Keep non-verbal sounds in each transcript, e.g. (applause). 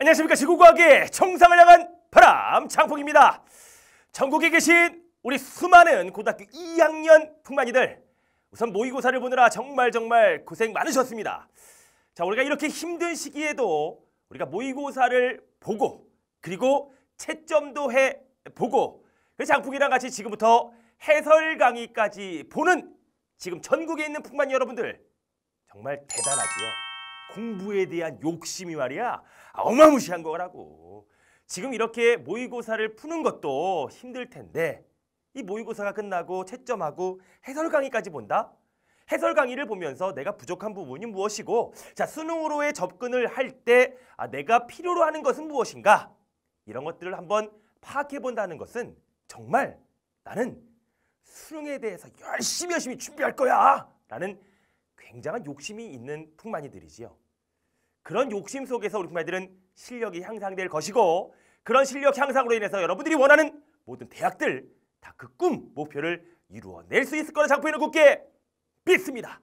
안녕하십니까 지구과학의 정상을 향한 바람 장풍입니다. 전국에 계신 우리 수많은 고등학교 2학년 풍만이들 우선 모의고사를 보느라 정말 정말 고생 많으셨습니다. 자 우리가 이렇게 힘든 시기에도 우리가 모의고사를 보고 그리고 채점도 해보고 그 장풍이랑 같이 지금부터 해설 강의까지 보는 지금 전국에 있는 풍만 여러분들 정말 대단하지요. 공부에 대한 욕심이 말이야 아, 어마무시한 거라고. 지금 이렇게 모의고사를 푸는 것도 힘들 텐데 이 모의고사가 끝나고 채점하고 해설 강의까지 본다? 해설 강의를 보면서 내가 부족한 부분이 무엇이고 자 수능으로의 접근을 할때 아, 내가 필요로 하는 것은 무엇인가 이런 것들을 한번 파악해 본다는 것은 정말 나는 수능에 대해서 열심히 열심히 준비할 거야 라는 굉장한 욕심이 있는 풍만이들이지요. 그런 욕심 속에서 우리 풍만이들은 실력이 향상될 것이고 그런 실력 향상으로 인해서 여러분들이 원하는 모든 대학들 다 그 꿈, 목표를 이루어낼 수 있을 거라 장포인은 굳게 믿습니다.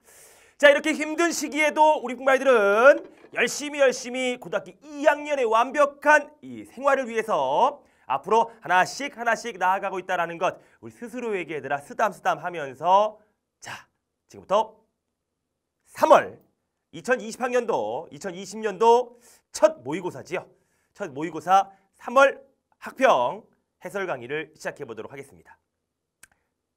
자 이렇게 힘든 시기에도 우리 풍마이들은 열심히 열심히 고등학교 2학년의 완벽한 이 생활을 위해서 앞으로 하나씩 하나씩 나아가고 있다는 것 우리 스스로에게 얘들아 쓰담쓰담 하면서 자 지금부터 3월 2020학년도 2020년도 첫 모의고사지요. 첫 모의고사 3월 학평 해설 강의를 시작해 보도록 하겠습니다.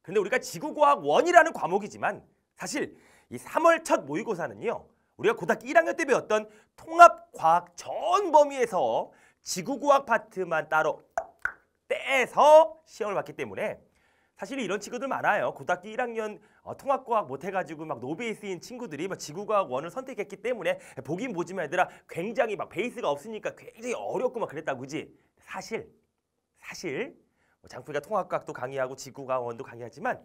근데 우리가 지구과학 원이라는 과목이지만 사실 이 3월 첫 모의고사는요. 우리가 고등학교 1학년 때 배웠던 통합과학 전 범위에서 지구과학 파트만 따로 떼서 시험을 봤기 때문에 사실 이런 친구들 많아요. 고등학교 1학년 어, 통합과학 못해가지고 막 노베이스인 친구들이 막 지구과학 원을 선택했기 때문에 보긴 보지만 얘들아 굉장히 막 베이스가 없으니까 굉장히 어렵고 막그랬다 그지? 사실 사실 뭐 장풍이가 통합과학도 강의하고 지구과학원도 강의하지만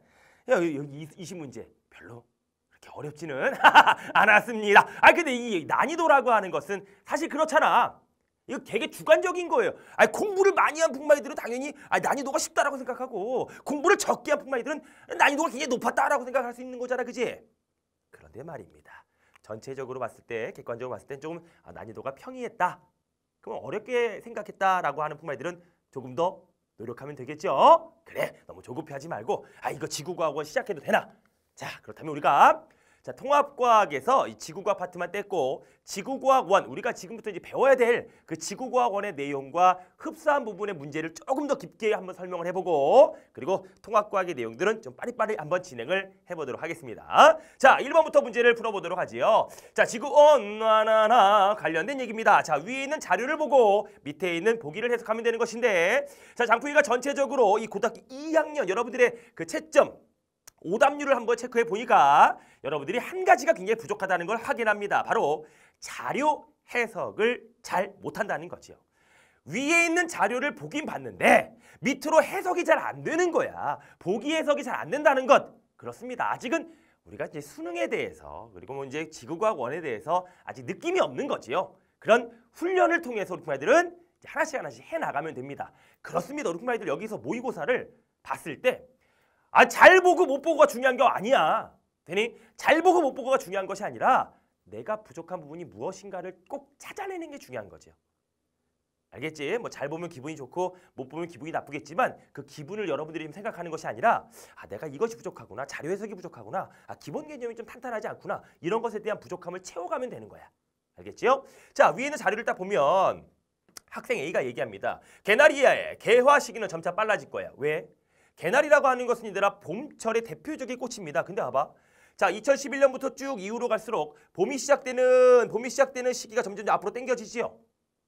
야, 여기 이십 문제 별로 그렇게 어렵지는 (laughs) 않았습니다. 아 근데 이 난이도라고 하는 것은 사실 그렇잖아. 이거 되게 주관적인 거예요. 아니, 공부를 많이 한 북마이들은 당연히 아니, 난이도가 쉽다라고 생각하고 공부를 적게 한 북마이들은 난이도가 굉장히 높았다라고 생각할 수 있는 거잖아, 그지? 그런데 말입니다. 전체적으로 봤을 때, 객관적으로 봤을 땐 조금 아, 난이도가 평이했다. 그럼 어렵게 생각했다라고 하는 북마이들은 조금 더 노력하면 되겠죠? 그래, 너무 조급해하지 말고 아, 이거 지구과학원 시작해도 되나? 자, 그렇다면 우리가 자, 통합과학에서 이 지구과학 파트만 뗐고 지구과학원 우리가 지금부터 이제 배워야 될 그 지구과학원의 내용과 흡사한 부분의 문제를 조금 더 깊게 한번 설명을 해보고 그리고 통합과학의 내용들은 좀 빠리빠리 한번 진행을 해보도록 하겠습니다. 자, 1번부터 문제를 풀어보도록 하지요. 자, 지구 온나나나 관련된 얘기입니다. 자, 위에 있는 자료를 보고 밑에 있는 보기를 해석하면 되는 것인데 자, 장풍이가 전체적으로 이 고등학교 2학년 여러분들의 그 채점 오답률을 한번 체크해 보니까 여러분들이 한 가지가 굉장히 부족하다는 걸 확인합니다. 바로 자료 해석을 잘 못한다는 거지요. 위에 있는 자료를 보긴 봤는데 밑으로 해석이 잘 안 되는 거야. 보기 해석이 잘 안 된다는 것. 그렇습니다. 아직은 우리가 이제 수능에 대해서 그리고 뭐 이제 지구과학 원에 대해서 아직 느낌이 없는 거지요. 그런 훈련을 통해서 우리 부마이들은 하나씩 하나씩 해 나가면 됩니다. 그렇습니다. 우리 부마이들 여기서 모의고사를 봤을 때 아, 잘 보고 못 보고가 중요한 게 아니야. 되니? 잘 보고 못 보고가 중요한 것이 아니라 내가 부족한 부분이 무엇인가를 꼭 찾아내는 게 중요한 거죠. 알겠지? 뭐 잘 보면 기분이 좋고 못 보면 기분이 나쁘겠지만 그 기분을 여러분들이 생각하는 것이 아니라 아 내가 이것이 부족하구나 자료 해석이 부족하구나 아 기본 개념이 좀 탄탄하지 않구나 이런 것에 대한 부족함을 채워가면 되는 거야 알겠지요? 자 위에 있는 자료를 딱 보면 학생 A가 얘기합니다 개나리야의 개화 시기는 점차 빨라질 거야 왜? 개나리라고 하는 것은 이들아 봄철의 대표적인 꽃입니다. 근데 봐봐. 자, 2011년부터 쭉 이후로 갈수록 봄이 시작되는 봄이 시작되는 시기가 점점 앞으로 당겨지지요.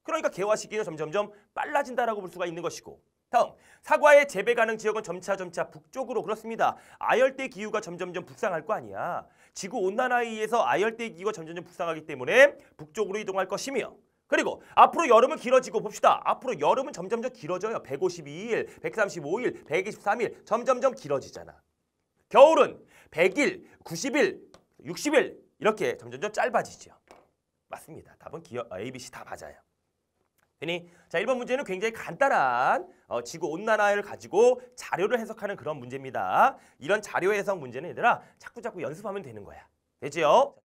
그러니까 개화 시기는 점점점 빨라진다라고 볼 수가 있는 것이고. 다음, 사과의 재배 가능 지역은 점차점차 북쪽으로 그렇습니다. 아열대 기후가 점점점 북상할 거 아니야. 지구 온난화에 의해서 아열대 기후가 점점점 북상하기 때문에 북쪽으로 이동할 것이며 그리고 앞으로 여름은 길어지고 봅시다. 앞으로 여름은 점점점 길어져요. 152일, 135일, 123일 점점점 길어지잖아. 겨울은 100일, 90일, 60일 이렇게 점점점 짧아지죠. 맞습니다. 답은 기어, 어, A, B, C 다 맞아요. 되니 자 1번 문제는 굉장히 간단한 어, 지구 온난화를 가지고 자료를 해석하는 그런 문제입니다. 이런 자료 해석 문제는 얘들아 자꾸자꾸 연습하면 되는 거야. 되지요?